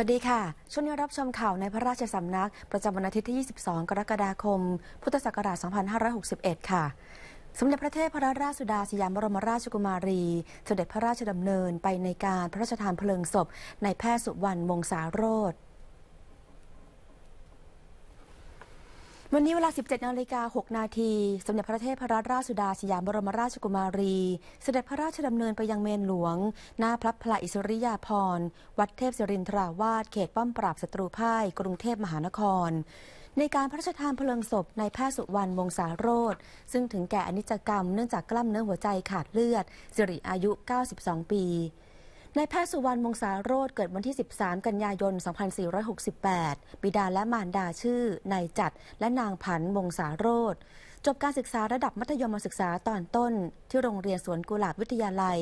วัสดีค่ะ ช่วงนี้รับชมข่าวในพระราชสำนักประจำวันอาทิตย์ที่ 22 กรกฎาคม พุทธศักราช 2561 ค่ะ สมเด็จพระเทพพระราชสุดาสยามบรมราชกุมารี เสด็จพระราชดำเนินไปในการพระราชทานเพลิงศพในแพทย์สุวรรณมงสาโรธวันนี้เวลา 17นาฬิกา6นาทีสมเด็จพระเทพรัตนราชสุดาสยามบรมราชกุมารีสเสด็จพระราชดำเนินไปยังเมนหลวง หน้าพระพลาอิสริยาภรณ์วัดเทพศิรินทราวาส เขตป้อมปราบศัตรูพ่าย กรุงเทพมหานคร ในการพระราชทานเพลิงศพในแพทย์สุวรรณวงศาโรธซึ่งถึงแก่อนิจกรรมเนื่องจากกล้ามเนื้อหัวใจขาดเลือด สิริอายุ 92 ปีนายแพทย์สุวรรณมงสาโรธเกิดวันที่ 13 กันยายน 2468 บิดาและมารดาชื่อ นายจัดและนางผันมงสาโรธจบการศึกษาระดับมัธยมศึกษาตอนต้น ที่โรงเรียนสวนกุหลาบวิทยาลัย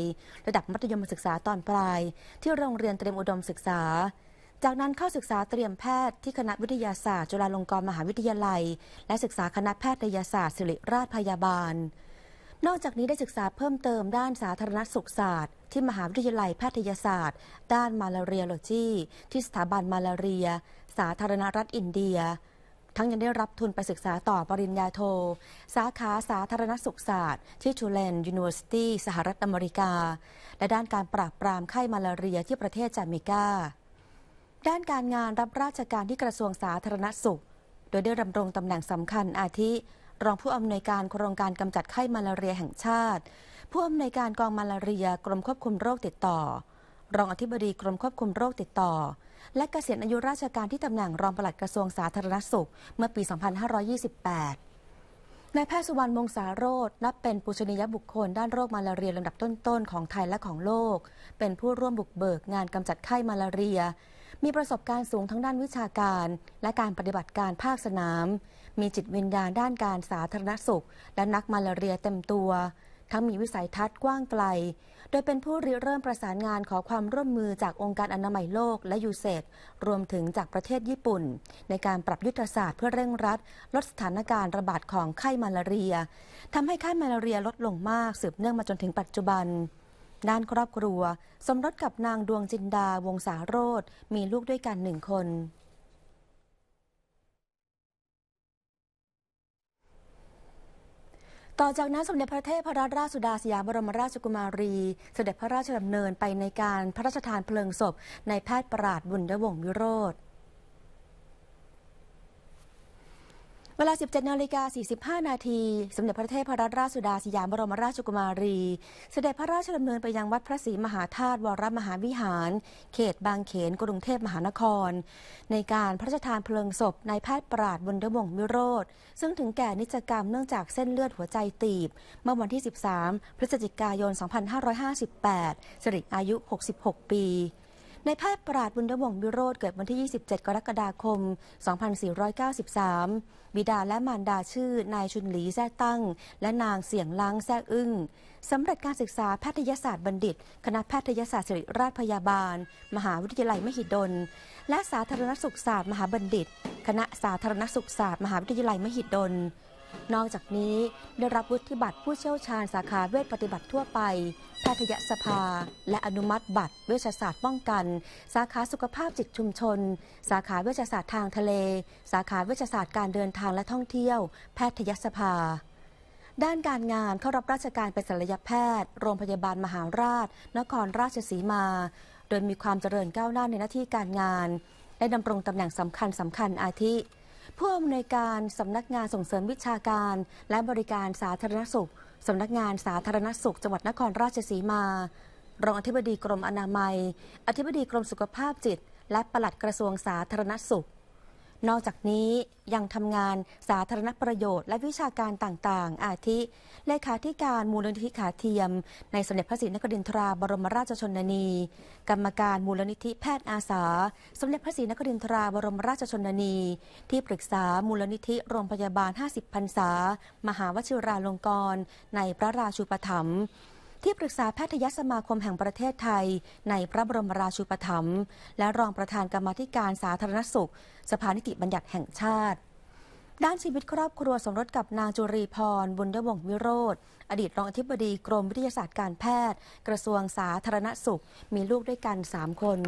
ระดับมัธยมศึกษาตอนปลายที่โรงเรียนเตรียมอุดมศึกษา จากนั้นเข้าศึกษาเตรียมแพทย์ ที่คณะวิทยาศาสตร์ จุฬาลงกรณ์มหาวิทยาลัย และศึกษาคณะแพทยศาสตร์ศิริราชพยาบาล นอกจากนี้ได้ศึกษาเพิ่มเติมด้านสาธารณสุขศาสตร์ที่มหาวิทยาลัยแพทยศาสตร์ ด้านมาลาเรียโลจี ที่สถาบันมาลาเรียสาธารณรัฐอินเดีย ทั้งยังได้รับทุนไปศึกษาต่อปริญญาโท สาขาสาธารณสุขศาสตร์ที่ชูเลนยูนิเวอร์ซิตี้สหรัฐอเมริกา และด้านการปราบปรามไข้มาลาเรียที่ประเทศจาเมกา ด้านการงานรับราชการที่กระทรวงสาธารณสุข โดยได้ดำรงตำแหน่งสำคัญอาทิ รองผู้อำนวยการโครงการกำจัดไข้มาลาเรียแห่งชาติผู้อำนวยการกองมาลาเรียกรมควบคุมโรคติดต่อ รองอธิบดีกรมควบคุมโรคติดต่อ และเกษียณอายุราชการที่ตำแหน่งรองปลัดกระทรวงสาธารณสุขเมื่อปี 2528 นายแพทย์สุวรรณมงสาโรธนับเป็นปุชนียบุคคลด้านโรคมาลาเรียลำดับต้น ๆ ของไทย และของโลก เป็นผู้ร่วมบุกเบิกงานกำจัดไข้มาลาเรีย มีประสบการณ์สูงทั้งด้านวิชาการ และการปฏิบัติการภาคสนาม มีจิตวิญญาณด้านการสาธารณสุข และนักมาลาเรียเต็มตัวทั้งมีวิสัยทัศน์กว้างไกล โดยเป็นผู้ริเริ่มประสานงานขอความร่วมมือจากองค์การอนามัยโลกและยูเซดรวมถึงจากประเทศญี่ปุ่น ในการปรับยุทธศาสตร์เพื่อเร่งรัด ลดสถานการณ์ระบาดของไข้มาลาเรีย ทำให้ไข้มาลาเรียลดลงมากสืบเนื่องมาจนถึงปัจจุบัน ด้านครอบครัว สมรสกับนางดวงจินดาวงสาโรธมีลูกด้วยกันหนึ่งคนต่อจากนั้นสมเด็จพระเทพรัตนราชสุดาสยามบรมราชกุมารี เสด็จพระราชดำเนินไปในการพระราชทานเพลิงศพในแพทย์ประหลาดบุญดวงวิโรธเวลา 17นาฬิกา 45 นาทีสมเด็จพระเทพรัตนราชสุดาสยามบรมราชกุมารี เสด็จพระราชดำเนินไปยังวัดพระศรีมหาธาตุวรมหาวิหาร เขตบางเขนกรุงเทพมหานคร ในการพระราชทานเพลิงศพนายแพทย์ปราดบนเดมงมิโรธ ซึ่งถึงแก่นิจกรรมเนื่องจากเส้นเลือดหัวใจตีบ เมื่อวันที่ 13 พฤศจิกายน 2558สิริอายุ 66 ปีในแพทย์ปราดบุญดวงศ์วิโรธเกิดวันที่ 27 กรกฎาคม 2493 บิดาและมารดาชื่อนายชุนหลีแท้ตั้ง และนางเสียงล้างแท้อึ้งสำเร็จการศึกษาแพทยศาสตร์บัณฑิตคณะแพทยศาสตร์ศิริราชพยาบาล มหาวิทยาลัยมหิดลและสาธารณสุขศาสตร์มหาบัณฑิตคณะสาธารณสุขศาสตร์ มหาวิทยาลัยมหิดลนอกจากนี้ได้รับวุฒิบัตรผู้เชี่ยวชาญสาขาเวชปฏิบัติทั่วไปแพทยสภา และอนุมัติบัตร เวชศาสตร์ป้องกัน สาขาสุขภาพจิตชุมชน สาขาเวชศาสตร์ทางทะเล สาขาเวชศาสตร์การเดินทางและท่องเที่ยว แพทยสภา ด้านการงานเข้ารับราชการเป็นศัลยแพทย์ โรงพยาบาลมหาราช นครราชสีมา โดยมีความเจริญก้าวหน้าในหน้าที่การงานได้ดำรงตำแหน่งสำคัญสำคัญอาทิผู้อำนวยการสำนักงานส่งเสริมวิชาการและบริการสาธารณสุขสำนักงานสาธารณสุขจังหวัดนครราชสีมา รองอธิบดีกรมอนามัย อธิบดีกรมสุขภาพจิต และปลัดกระทรวงสาธารณสุขนอกจากนี้ยังทำงานสาธารณประโยชน์และวิชาการต่างๆ อาทิเลขาธิการมูลนิธิขาเทียม ในสมเด็จพระศรีนครินทราบรมราชชนนี กรรมการมูลนิธิแพทย์อาสาสมเด็จพระศรีนครินทราบรมราชชนนี ที่ปรึกษามูลนิธิโรงพยาบาล 50พรรษา มหาวชิราลงกรณ์ในพระราชูปถัมภ์ที่ปรึกษาแพทยสมาคมแห่งประเทศไทย ในพระบรมราชูปถัมภ์และรองประธานกรรมธิการสาธารณสุข สภานิติบัญญัติแห่งชาติ ด้านชีวิตครอบครัวสมรสกับนางจุรีพรบุญยวงศ์วิโรธอดีตรองอธิบดีกรมวิทยาศาสตร์การแพทย์ กระทรวงสาธารณสุขมีลูกด้วยกัน 3 คน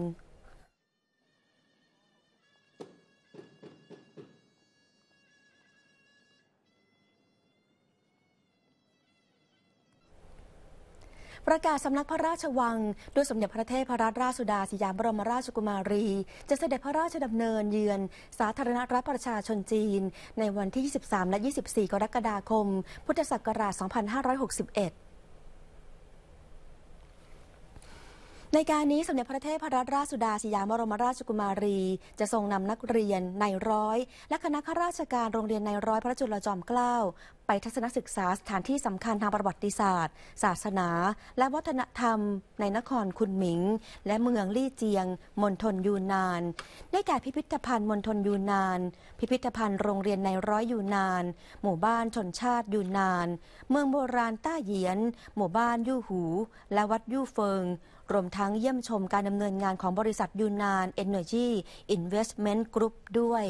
ประกาศสำนักพระราชวัง ด้วยสมเด็จพระเทพรัตนราชสุดาสยามบรมราชกุมารี จะเสด็จพระราชดำเนินเยือน สาธารณรัฐประชาชนจีนในวันที่ 23 และ 24 กรกฎาคม พุทธศักราช 2561 ในการนี้สมเด็จพระเทพรัตนราชสุดาสยามบรมราชกุมารีจะทรงนำนักเรียนในร้อยและคณะข้าราชการโรงเรียนในร้อยพระจุลจอมเกล้าไปทัศนศึกษาสถานที่สำคัญทางประวัติศาสตร์ ศาสนา และวัฒนธรรม ในนครคุนหมิง และเมืองลี่เจียงมณฑลยูนนาน ได้แก่พิพิธภัณฑ์มณฑลยูนนาน พิพิธภัณฑ์โรงเรียนในร้อยยูนนาน หมู่บ้านชนชาติยูนนาน เมืองโบราณต้าเหยียน หมู่บ้านยู่หู และวัดยู่เฟิง รวมทั้งเยี่ยมชมการดำเนินงานของบริษัทยูนนานเอนเนอร์จีอินเวสเมนต์กรุ๊ปด้วย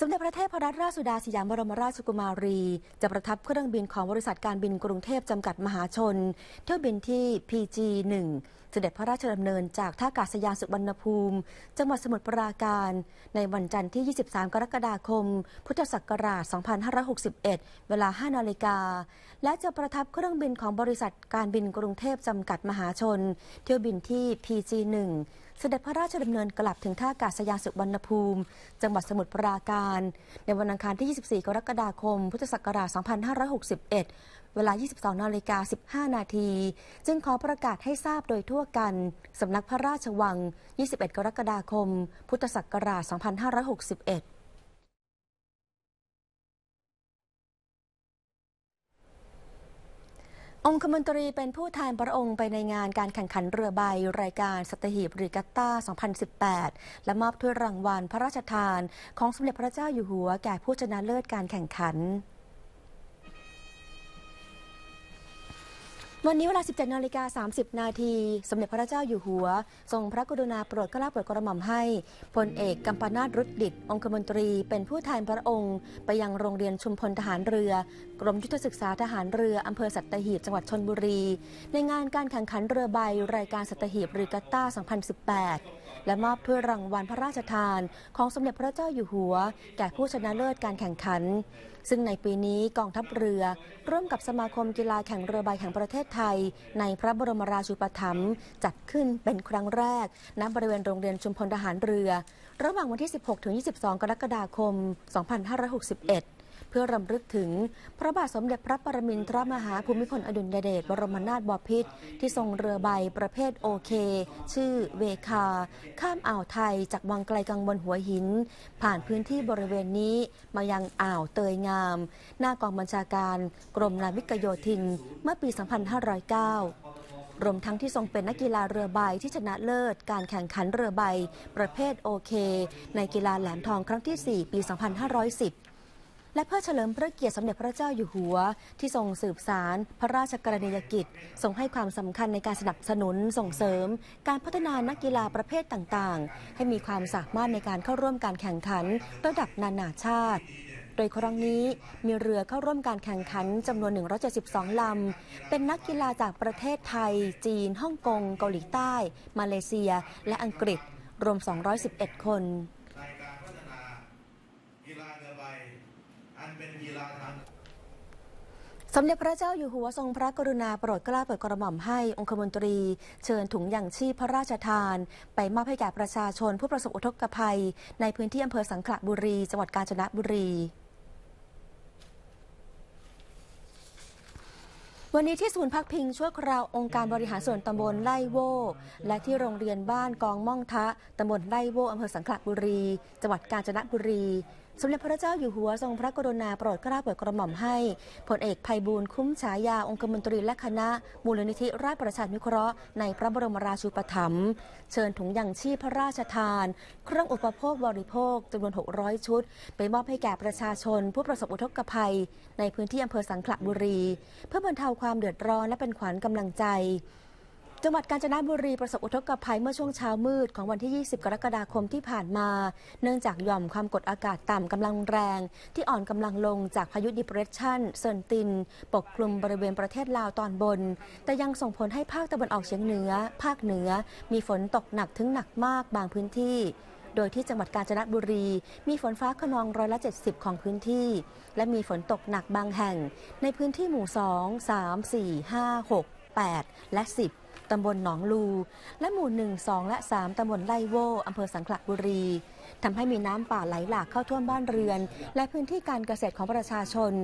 สมเด็จพระเทพรัตนราชสุดาสยามบรมราชกุมารี จะประทับเครื่องบินของบริษัทการบินกรุงเทพจำกัดมหาชน เที่ยวบินที่ PG1 เสด็จพระราชดำเนินจากท่าอากาศยานสุวรรณภูมิ จังหวัดสมุทรปราการในวันจันทร์ที่ 23 กรกฎาคม พุทธศักราช 2561 เวลา 5นาฬิกา และจะประทับเครื่องบินของบริษัทการบินกรุงเทพจำกัดมหาชนเที่ยวบินที่ PG1 เสด็จพระราชดำเนินกลับถึงท่าอากาศยานสุวรรณภูมิจังหวัดสมุทรปราการ ในวันอังคารที่ 24 กรกฎาคม พุทธศักราช 2561 เวลา 22นาฬิกา 15 นาที จึงขอประกาศให้ทราบโดยทั่วกันสำนักพระราชวัง 21 กรกฎาคม พุทธศักราช 2561องคมนตรีเป็นผู้แทนพระองค์ไปในงานการแข่งขันเรือใบรายการสตหีบริกัตตา 2018 และมอบถ้วยรางวัลพระราชทานของสมเด็จพระเจ้าอยู่หัวแก่ผู้ชนะเลิศการแข่งขันวันนี้เวลา 17นาฬิกา30 นาที สมเด็จพระเจ้าอยู่หัว ทรงพระกรุณาโปรดเกล้าโปรดกระหม่อมให้พลเอกกัมปนาตรุดดิตองคมนตรีเป็นผู้แทนพระองค์ ไปยังโรงเรียนชุมพลทหารเรือ กรมยุทธศึกษาทหารเรือ อำเภอสัตหีบ จังหวัดชนบุรี ในงานการแข่งขันเรือใบรายการสัตหีบรือกาต้า 2018 และมอบถ้วยรางวัลพระราชทาน ของสมเด็จพระเจ้าอยู่หัว แก่ผู้ชนะเลิศการแข่งขันซึ่งในปีนี้กองทัพเรือ ร่วมกับสมาคมกีฬาแข่งเรือใบแห่งประเทศไทย ในพระบรมราชูปถัมภ์จัดขึ้นเป็นครั้งแรกณบริเวณโรงเรียนชุมพลทหารเรือ ระหว่างวันที่ 16-22 กรกฎาคม 2561เพื่อรำลึกถึง พระบาทสมเด็จพระปรมินทรมหาภูมิพลอดุลยเดชบรมนาถบพิตรที่ทรงเรือใบประเภทโอเค ชื่อเวคา ข้ามอ่าวไทยจากวังไกลกังวลหัวหิน ผ่านพื้นที่บริเวณนี้มายังอ่าวเตยงาม หน้ากองบัญชาการ กรมนาวิกโยธินเมื่อปี 2509 รวมทั้งที่ทรงเป็นนักกีฬาเรือใบที่ชนะเลิศ การแข่งขันเรือใบ ประเภทโอเค ในกีฬาแหลมทองครั้งที่ 4 ปี 2510และเพื่อเฉลิมพระเกียรติสมเด็จพระเจ้าอยู่หัว ที่ทรงสืบสารพระราชกรณียกิจทรงให้ความสำคัญในการสนับสนุนส่งเสริม การพัฒนานักกีฬาประเภทต่างๆ ให้มีความสามารถในการเข้าร่วมการแข่งขันระดับนานาชาติ โดยครั้งนี้มีเรือเข้าร่วมการแข่งขันจำนวน 172ลำเป็นนักกีฬาจากประเทศไทย จีนฮ่องกง เกาหลีใต้ มาเลเซียและอังกฤษรวม211 คนสมเด็จพระเจ้าอยู่หัวทรงพระกรุณาโปรดเกล้าเปิดกระหม่อมให้องคมนตรีเชิญถุงอย่างชีพพระราชทานไปมอบให้แก่ประชาชนผู้ประสบอุทกภัยในพื้นที่อำเภอสังขละบุรี จังหวัดกาญจนบุรี วันนี้ที่ศูนย์พักพิงชั่วคราวองค์การบริหารส่วนตำบลไล่โวและที่โรงเรียนบ้านกองม่องทะตำบลไล่โวอำเภอสังขละบุรี จังหวัดกาญจนบุรีสมเด็จพระเจ้าอยู่หัวทรงพระกรุณาโปรดเกล้าโปรดกระหม่อมให้ ผลเอกภัยบูลคุ้มฉายาองคมนตรีและคณะมูลนิธิราชประชานุเคราะห์ในพระบรมราชูปถัมภ์เชิญถุงยังชีพพระราชทาน เครื่องอุปโภคบริโภคจำนวน 600 ชุด ไปมอบให้แก่ประชาชนผู้ประสบอุทกภัย ในพื้นที่อำเภอสังขละบุรี เพื่อบรรเทาความเดือดร้อนและเป็นขวัญกำลังใจจังหวัดกาญจนบุรีประสบอุทกภัยเมื่อช่วงเช้ามืดของวันที่ 20 กรกฎาคมที่ผ่านมา เนื่องจากหย่อมความกดอากาศต่ำกำลังแรง ที่อ่อนกำลังลงจากพายุดิเพรสชันเซินติน ปกคลุมบริเวณประเทศลาวตอนบน แต่ยังส่งผลให้ภาคตะวันออกเฉียงเหนือภาคเหนือ มีฝนตกหนักถึงหนักมากบางพื้นที่ โดยที่จังหวัดกาญจนบุรี มีฝนฟ้าขนองร้อยละ 70 ของพื้นที่ และมีฝนตกหนักบางแห่ง ในพื้นที่หมู่2 3 4 5 6 8และ10ตำบลหนองลู และหมู่1 2 และ 3ตำบลไลโวอำเภอสังขละบุรี ทำให้มีน้ำป่าไหลหลากเข้าท่วมบ้านเรือน และพื้นที่การเกษตรของประชาชน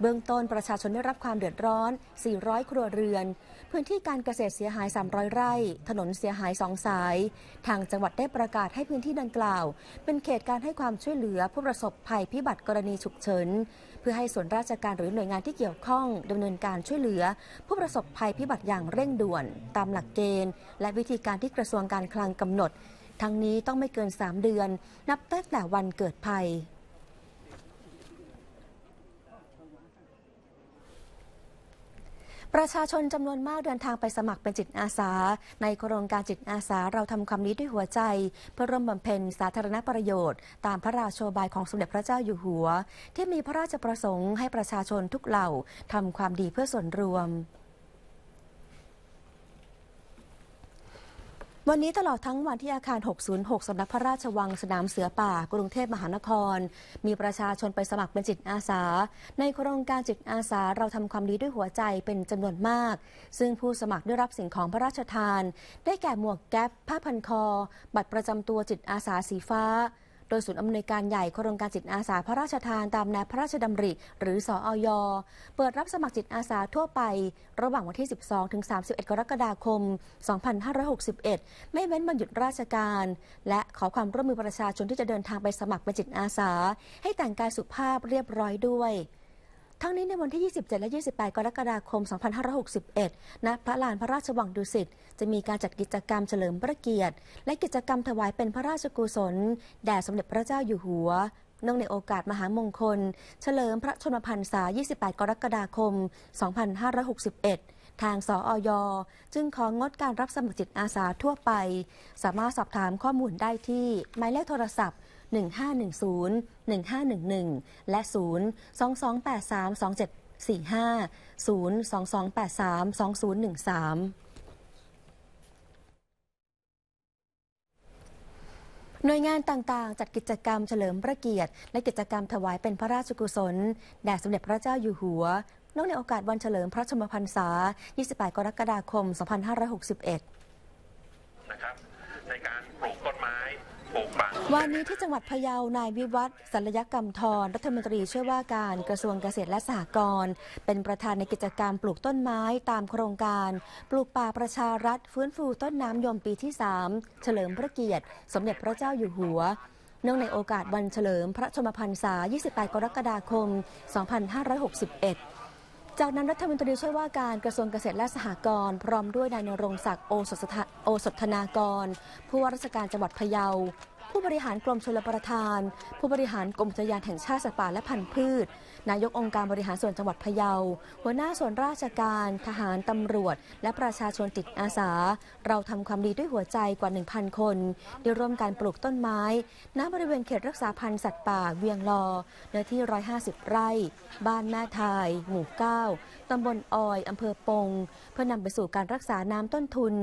เบื้องต้นประชาชนได้รับความเดือดร้อน 400 ครัวเรือน พื้นที่การเกษตรเสียหาย 300 ไร่ ถนนเสียหายสองสาย ทางจังหวัดได้ประกาศให้พื้นที่ดังกล่าว เป็นเขตการให้ความช่วยเหลือผู้ประสบภัยพิบัติกรณีฉุกเฉินพื่อให้ส่วนราชการหรือหน่วยงานที่เกี่ยวข้อง ดำเนินการช่วยเหลือ ผู้ประสบภัยพิบัติอย่างเร่งด่วน ตามหลักเกณฑ์และวิธีการที่กระทรวงการคลังกำหนด ทั้งนี้ต้องไม่เกิน 3 เดือนนับตั้งแต่วันเกิดภัยประชาชนจำนวนมากเดินทางไปสมัครเป็นจิตอาสา ในโครงการจิตอาสาเราทำคำานี้ด้วยหัวใจ เพื่อร่วมบำเพ็ญสาธารณประโยชน์ ตามพระราชโอบายของสมเด็จพระเจ้าอยู่หัว ที่มีพระราชประสงค์ให้ประชาชนทุกเหล่าทำความดีเพื่อส่วนรวมวันนี้ตลอดทั้งวันที่อาคาร 606สำนักพระราชวังสนามเสือป่า กรุงเทพมหานคร มีประชาชนไปสมัครเป็นจิตอาสา ในโครงการจิตอาสาเราทำความดีด้วยหัวใจเป็นจำนวนมาก ซึ่งผู้สมัครได้รับสิ่งของพระราชทาน ได้แก่หมวกแก๊ปผ้าพันคอ บัตรประจำตัวจิตอาสาสีฟ้าดยศูนย์อำนวยการใหญ่โครงการจิตอาสา พระราชทานตามแนวพระราชดำริ หรือสออยเปิดรับสมัครจิตอาสาทั่วไป ระหว่างวันที่ 12 ถึง 31 กรกฎาคม 2561 ไม่เว้นวันหยุดราชการ และขอความร่วมมือประชาชนที่จะเดินทางไปสมัครเป็นจิตอาสา ให้แต่งกายสุภาพเรียบร้อยด้วยทั้งนี้ในวันที่ 27 และ 28 กรกฎาคม 2561 ณ พระลานพระราชวังดุสิตจะมีการจัดกิจกรรมเฉลิมพระเกียรติ และกิจกรรมถวายเป็นพระราชกุศล แด่สมเด็จพระเจ้าอยู่หัวเนื่องในโอกาสมหามงคล เฉลิมพระชนมพรรษา 28 กรกฎาคม 2561 ทาง สออยจึงของงดการรับสมัครจิตอาสาทั่วไป สามารถสอบถามข้อมูลได้ที่หมายเลขโทรศัพท์1510 1511 และ 0 2283 2745 0 2283 2013 หน่วยงานต่างๆจัดกิจกรรมเฉลิมพระเกียรติและกิจกรรมถวายเป็นพระราชกุศล แด่สมเด็จพระเจ้าอยู่หัวนอกในโอกาสวันเฉลิมพระชมพรรษา 28 กรกฎาคม 2561นะครับในการปลูกวันนี้ที่จังหวัดพะเยา นายวิวัฒน์ศัลยกรรมทรรัฐมนตรีช่วยว่าการกระทรวงเกษตรและสหกรณ์เป็นประธานในกิจกรรมปลูกต้นไม้ตามโครงการ ปลูกป่าประชารัฐฟื้นฟูต้นน้ำยมปีที่3เฉลิมพระเกียรติ สมเด็จพระเจ้าอยู่หัว เนื่องในโอกาสวันเฉลิมพระชมพรรษา28 กรกฎาคม 2561 จากนั้นรัฐมนตรีช่วยว่าการกระทรวงเกษตรและสหกรณ์พร้อมด้วยนายนรงศักดิ์โอสถนากร ผู้ว่าราชการจังหวัดพะเยาผู้บริหารกรมชลประทาน ผู้บริหารกรมอุทยานแห่งชาติสัตว์ป่าและพันธุ์พืช นายกองค์การบริหารส่วนจังหวัดพะเยา หัวหน้าส่วนราชการ ทหารตำรวจ และประชาชนติดอาสา เราทำความดีด้วยหัวใจกว่า 1,000 คน ได้ร่วมการปลูกต้นไม้ ณ บริเวณเขตรักษาพันธุ์สัตว์ป่า เวียงลอ เนื้อที่ 150ไร่ บ้านแม่ทายหมู่9ตำบลออย อำเภอปงเพื่อนำไปสู่การรักษาน้ำต้นทุน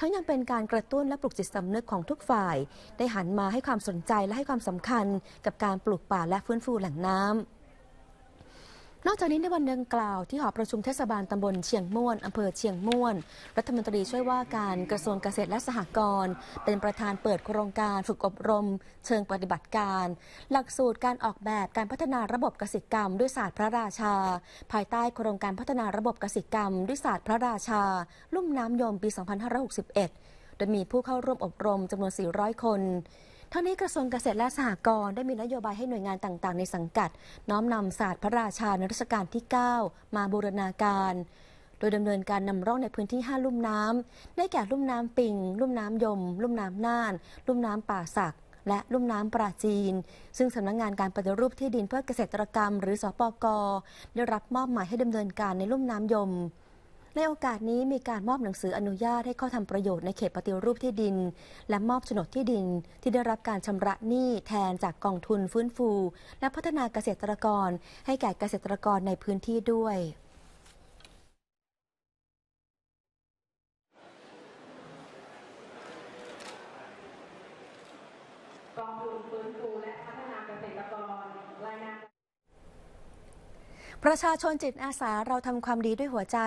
ทั้งยังเป็นการกระตุ้นและปลุกจิตสำนึกของทุกฝ่าย ได้หันมาให้ความสนใจและให้ความสำคัญ กับการปลูกป่าและฟื้นฟูแหล่งน้ำนอกจากนี้ในวันดังกล่าวที่หอประชุมเทศบาลตำบลเชียงม่วนอำเภอเชียงม่วน รัฐมนตรีช่วยว่าการกระทรวงเกษตรและสหกรณ์เป็นประธานเปิดโครงการฝึกอบรม เชิงปฏิบัติการ หลักสูตรการออกแบบการพัฒนาระบบเกษตรกรรมด้วยศาสตร์พระราชา ภายใต้โครงการพัฒนาระบบเกษตรกรรม ด้วยศาสตร์พระราชา ลุ่มน้ำยมปี 2561 โดยมีผู้เข้าร่วมอบรมจำนวน 400 คนท่านี้กระทรวงเกษตรและสหกรณ์ได้มีนโยบายให้หน่วยงานต่าง ๆ ในสังกัด น้อมนำศาสตร์พระราชาในรัชกาลที่ 9 มาบูรณาการ โดยดำเนินการนำร่องในพื้นที่ 5 ลุ่มน้ำได้แก่ลุ่มน้ำปิง ลุ่มน้ำยม ลุ่มน้ำน่าน ลุ่มน้ำป่าสัก และลุ่มน้ำปราจีน ซึ่งสำนักงงานการปฏิรูปที่ดินเพื่อเกษตรกรรม หรือสอปกได้รับมอบหมายให้ดำเนินการในลุ่มน้ำยมในโอกาสนี้มีการมอบหนังสืออนุญาตให้เข้าทำประโยชน์ในเขตปฏิรูปที่ดิน และมอบโฉนดที่ดินที่ได้รับการชำระหนี้แทนจากกองทุนฟื้นฟู และพัฒนาเกษตรกรให้แก่เกษตรกรในพื้นที่ด้วยประชาชนจิตอาสาเราทำความดีด้วยหัวใจ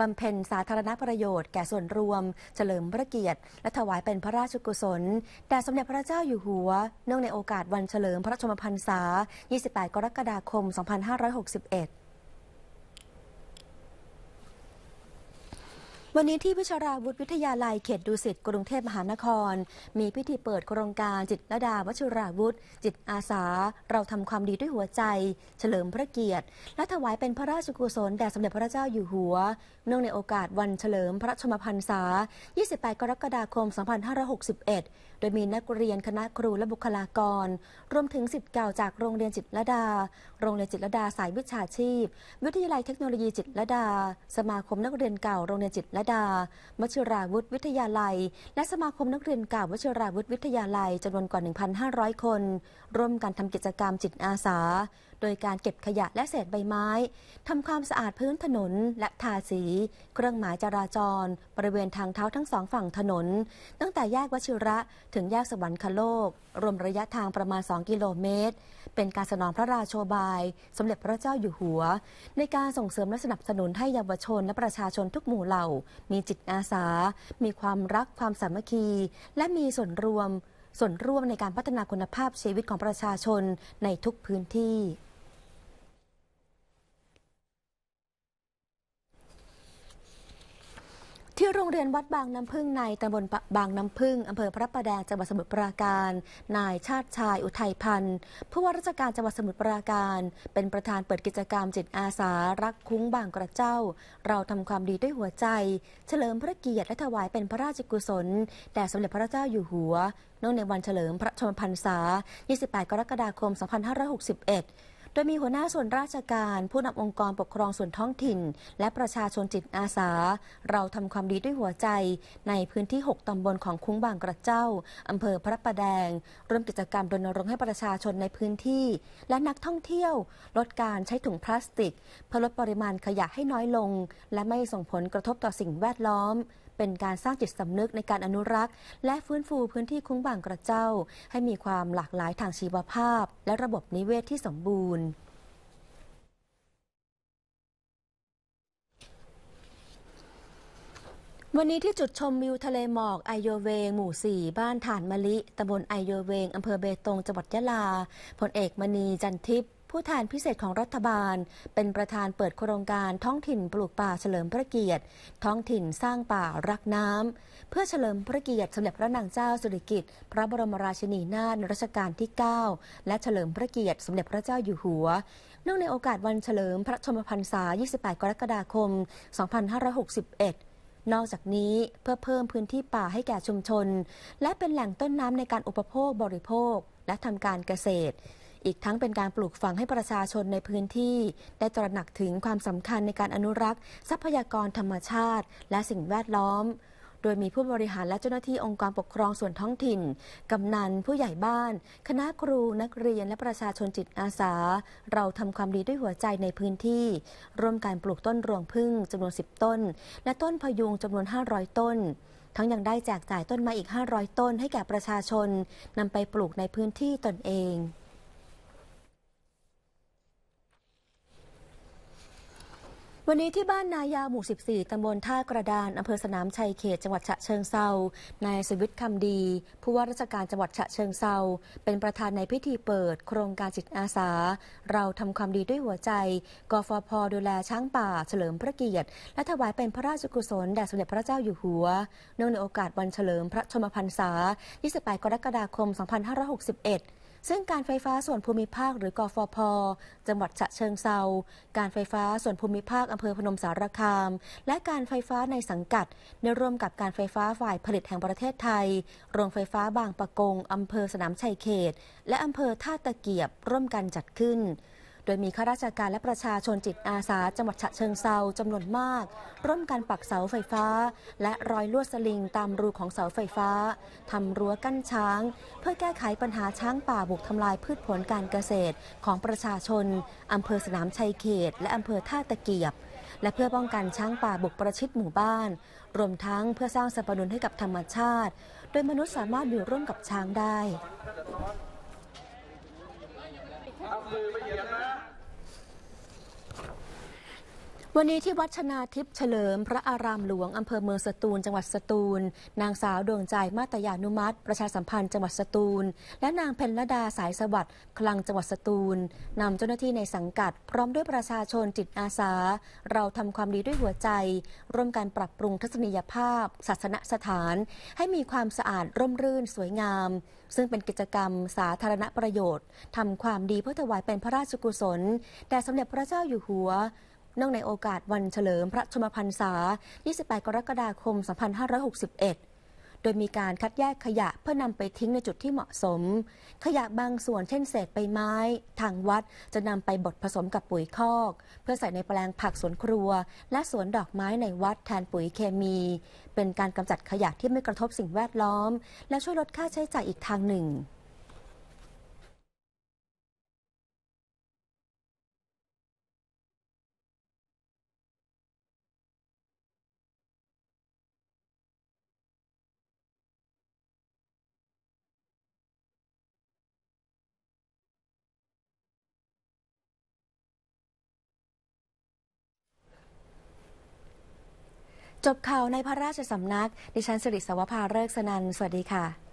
บำเพ็ญสาธารณประโยชน์แก่ส่วนรวมเฉลิมพระเกียรติ และถวายเป็นพระราชกุศลแด่สมเด็จพระเจ้าอยู่หัว เนื่องในโอกาสวันเฉลิมพระชมพรรษา 28 กรกฎาคม 2561วันนี้ที่วิชาราวุธ วิทยาลัยเขตดุสิตกรุงเทพมหานคร มีพิธีเปิดโครงการจิตรดาวชราวุธ จิตอาสาเราทำความดีด้วยหัวใจ เฉลิมพระเกียรติ และถวายเป็นพระราชกุศลแด่สมเด็จพระเจ้าอยู่หัว เนื่องในโอกาสวันเฉลิมพระชมพรรษา28 กรกฎาคม 2561โดยมีนักเรียนคณะครูและบุคลากร รวมถึงสิทธิ์เก่าจากโรงเรียนจิตละดาโรงเรียนจิตละดาสายวิชาชีพวิทยาลัยเทคโนโลยีจิตละดา สมาคมนักเรียนเก่าโรงเรียนจิตละดามชิราวุธวิทยาลัย และสมาคมนักเรียนเก่าวชิราวุธวิทยาลัยจำนวนกว่า1,500คน ร่วมกันทำกิจกรรมจิตอาสาโดยการเก็บขยะและเศษใบไม้ ทำความสะอาดพื้นถนนและทาสี เครื่องหมายจราจรบริเวณทางเท้าทั้งสองฝั่งถนน ตั้งแต่แยกวชิระ ถึงแยกสวรรคโลก รวมระยะทางประมาณ 2 กิโลเมตร เป็นการสนองพระราโชบาย สมเด็จพระเจ้าอยู่หัว ในการส่งเสริมและสนับสนุนให้เยาวชน และประชาชนทุกหมู่เหล่า มีจิตอาสา มีความรัก ความสามัคคี และมีส่วนรวมส่วนร่วมในการพัฒนาคุณภาพชีวิตของประชาชนในทุกพื้นที่ที่โรงเรียนวัดบางน้ำพึ่งในตำบลบางน้ำพึ่งอำเภอพระประแดงจังหวัดสมุทรปราการ นายชาติชาย อุทัยพันธ์ ผู้ว่าราชการจังหวัดสมุทรปราการ เป็นประธานเปิดกิจกรรมจิตอาสา รักคุ้งบางกระเจ้า เราทำความดีด้วยหัวใจ เฉลิมพระเกียรติและถวายเป็นพระราชกุศลแด่สมเด็จพระเจ้าอยู่หัวเนื่องในวันเฉลิมพระชนมพรรษา 28 กรกฎาคม 2561โดยมีหัวหน้าส่วนราชการผู้นำองค์กรปกครองส่วนท้องถิ่น และประชาชนจิตอาสา เราทำความดีด้วยหัวใจในพื้นที่ 6ตำบลของคุ้งบางกระเจ้าอำเภอพระประแดง ร่วมกิจกรรมรณรงค์ให้ประชาชนในพื้นที่ และนักท่องเที่ยว ลดการใช้ถุงพลาสติกเพื่อลดปริมาณขยะให้น้อยลง และไม่ส่งผลกระทบต่อสิ่งแวดล้อมเป็นการสร้างจิตสำนึกในการอนุรักษ์และฟื้นฟูพื้นที่คุ้งบางกระเจ้าให้มีความหลากหลายทางชีวภาพและระบบนิเวศทที่สมบูรณ์ วันนี้ที่จุดชมวิวทะเลหมอกไอโยเวงหมู่4บ้านฐานมะลิตำบลไอโยเวงอำเภอเบตงจังหวัดยะลาพลเอกมณีจันทิพย์ผู้แทนพิเศษของรัฐบาล เป็นประธานเปิดโครงการท้องถิ่นปลูกป่าเฉลิมพระเกียรติ ท้องถิ่นสร้างป่ารักน้ำ เพื่อเฉลิมพระเกียรติ สมเด็จพระนางเจ้าสุริกิติ์พระบรมราชินีนาถรัชกาลที่9และเฉลิมพระเกียรติ สมเด็จพระเจ้าอยู่หัวเนื่องในโอกาสวันเฉลิมพระชมพรรษา 28 กรกฎาคม2561นอกจากนี้เพื่อเพิ่มพื้นที่ป่าให้แก่ชุมชน และเป็นแหล่งต้นน้ำในการอุปโภคบริโภค และทำการเกษตรอีกทั้งเป็นการปลูกฝังให้ประชาชนในพื้นที่ ได้ตระหนักถึงความสำคัญในการอนุรักษ์ ทรัพยากรธรรมชาติและสิ่งแวดล้อม โดยมีผู้บริหารและเจ้าหน้าที่องค์กรปกครองส่วนท้องถิ่น กำนันผู้ใหญ่บ้าน คณะครูนักเรียนและประชาชนจิตอาสา เราทำความดีด้วยหัวใจในพื้นที่ ร่วมการปลูกต้นรวงพึ่งจำนวน 10 ต้น และต้นพยุงจำนวน 500 ต้น ทั้งยังได้แจกจ่ายต้นไม้อีก 500 ต้น ให้แก่ประชาชนนำไปปลูกในพื้นที่ตนเองวันนี้ที่บ้านนายาหมู่ 14ตำบลท่ากระดานอำเภอสนามชัยเขตจังหวัดฉะเชิงเซานายสวิทย์คำดี ผู้ว่าราชการจังหวัดฉะเชิงเซาเป็นประธานในพิธีเปิดโครงการจิตอาสา เราทำความดีด้วยหัวใจ กฟพดูแลช้างป่าเฉลิมพระเกียรติ และถวายเป็นพระราชกุศล แด่สมเด็จพระเจ้าอยู่หัว เนื่องในโอกาสวันเฉลิมพระชมพรรษา28กรกฎาคม2561ซึ่งการไฟฟ้าส่วนภูมิภาคหรือกฟพจังหวัดฉะเชิงเซาการไฟฟ้าส่วนภูมิภาคอำเภอพนมสารคาม และการไฟฟ้าในสังกัดได้ร่วมกับการไฟฟ้าฝ่ายผลิตแห่งประเทศไทย โรงไฟฟ้าบางปะกงอำเภอสนามชัยเขต และอำเภอท่าตะเกียบร่วมกันจัดขึ้นดยมีข้าราชการและประชาชนจิตอาสาจังหวัดฉะเชิงเซาจำนวนมาก ร่วมกันปักเสาไฟฟ้าและรอยลวดสลิงตามรูของเสาไฟฟ้าทำรั้วกั้นช้างเพื่อแก้ไขปัญหาช้างป่าบุกทำลายพืชผลการเกษตรของประชาชน อำเภอสนามชัยเขต และอำเภอท่าตะเกียบ และเพื่อป้องกันช้างป่าบุกประชิดหมู่บ้าน รวมทั้งเพื่อสร้างสรรพนุนให้กับธรรมชาติ โดยมนุษย์สามารถอยู่ร่วมกับช้างได้เอามือไปเหยียบนะวันนี้ที่วัดชนาทิพย์เฉลิมพระอารามหลวงอำเภอเมืองสตูล จังหวัดสตูล นางสาวดวงใจมาตยานุมัติประชาสัมพันธ์จังหวัดสตูล และนางเพนรดาสายสวัสดิ์คลังจังหวัดสตูลนำเจ้าหน้าที่ในสังกัด พร้อมด้วยประชาชนจิตอาสา เราทำความดีด้วยหัวใจร่วมกันปรับปรุงทัศนียภาพ ศาสนสถาน ให้มีความสะอาดร่มรื่นสวยงาม ซึ่งเป็นกิจกรรมสาธารณประโยชน์ทำความดีเพื่อถวายเป็นพระราชกุศลแด่สมเด็จพระเจ้าอยู่หัวเนื่องในโอกาสวันเฉลิมพระชมพรรษา 28 กรกฎาคม 2561 โดยมีการคัดแยกขยะเพื่อนำไปทิ้งในจุดที่เหมาะสม ขยะบางส่วนเช่นเศษใบไม้ ทางวัดจะนำไปบดผสมกับปุ๋ยคอก เพื่อใส่ในแปลงผักสวนครัว และสวนดอกไม้ในวัดแทนปุ๋ยเคมี เป็นการกำจัดขยะที่ไม่กระทบสิ่งแวดล้อม และช่วยลดค่าใช้จ่ายอีกทางหนึ่งจบข่าวในพระราชสำนัก ดิฉันสิริสวภาเลิกสนัน สวัสดีค่ะ